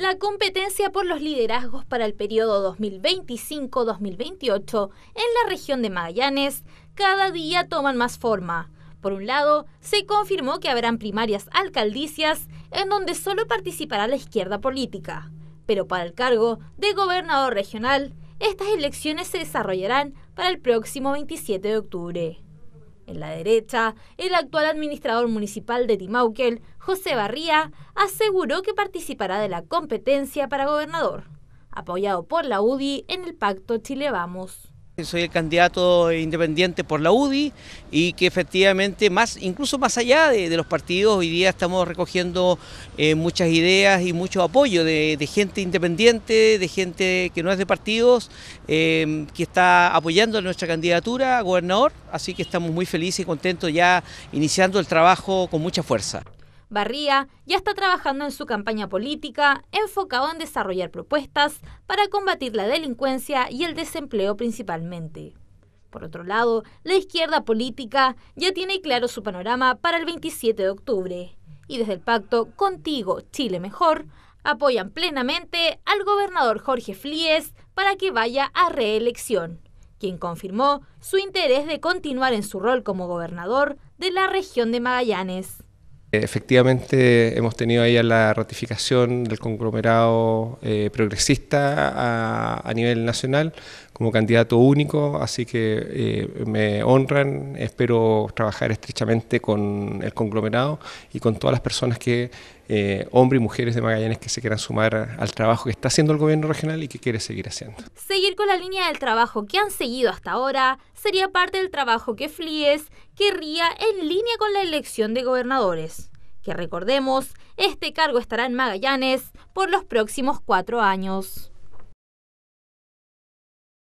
La competencia por los liderazgos para el periodo 2025-2028 en la región de Magallanes cada día toman más forma. Por un lado, se confirmó que habrán primarias alcaldicias en donde solo participará la izquierda política. Pero para el cargo de gobernador regional, estas elecciones se desarrollarán para el próximo 27 de octubre en la derecha, el actual administrador municipal de Timauquel, José Barría, aseguró que participará de la competencia para gobernador, apoyado por la UDI en el Pacto Chile Vamos. Soy el candidato independiente por la UDI y que efectivamente, más, incluso más allá de, los partidos, hoy día estamos recogiendo eh, muchas ideas y mucho apoyo de, gente independiente, de gente que no es de partidos, eh, que está apoyando nuestra candidatura a gobernador, así que estamos muy felices y contentos ya iniciando el trabajo con mucha fuerza. Barría ya está trabajando en su campaña política, enfocado en desarrollar propuestas para combatir la delincuencia y el desempleo principalmente. Por otro lado, la izquierda política ya tiene claro su panorama para el 27 de octubre y desde el pacto Contigo Chile Mejor apoyan plenamente al gobernador Jorge Flíez para que vaya a reelección, quien confirmó su interés de continuar en su rol como gobernador de la región de Magallanes. Efectivamente, hemos tenido ahí la ratificación del conglomerado eh, progresista a, nivel nacional como candidato único, así que eh, me honran, espero trabajar estrechamente con el conglomerado y con todas las personas que, eh, hombres y mujeres de Magallanes, que se quieran sumar al trabajo que está haciendo el gobierno regional y que quiere seguir haciendo. Seguir con la línea del trabajo que han seguido hasta ahora sería parte del trabajo que FLIES querría en línea con la elección de gobernadores. Que recordemos, este cargo estará en Magallanes por los próximos cuatro años.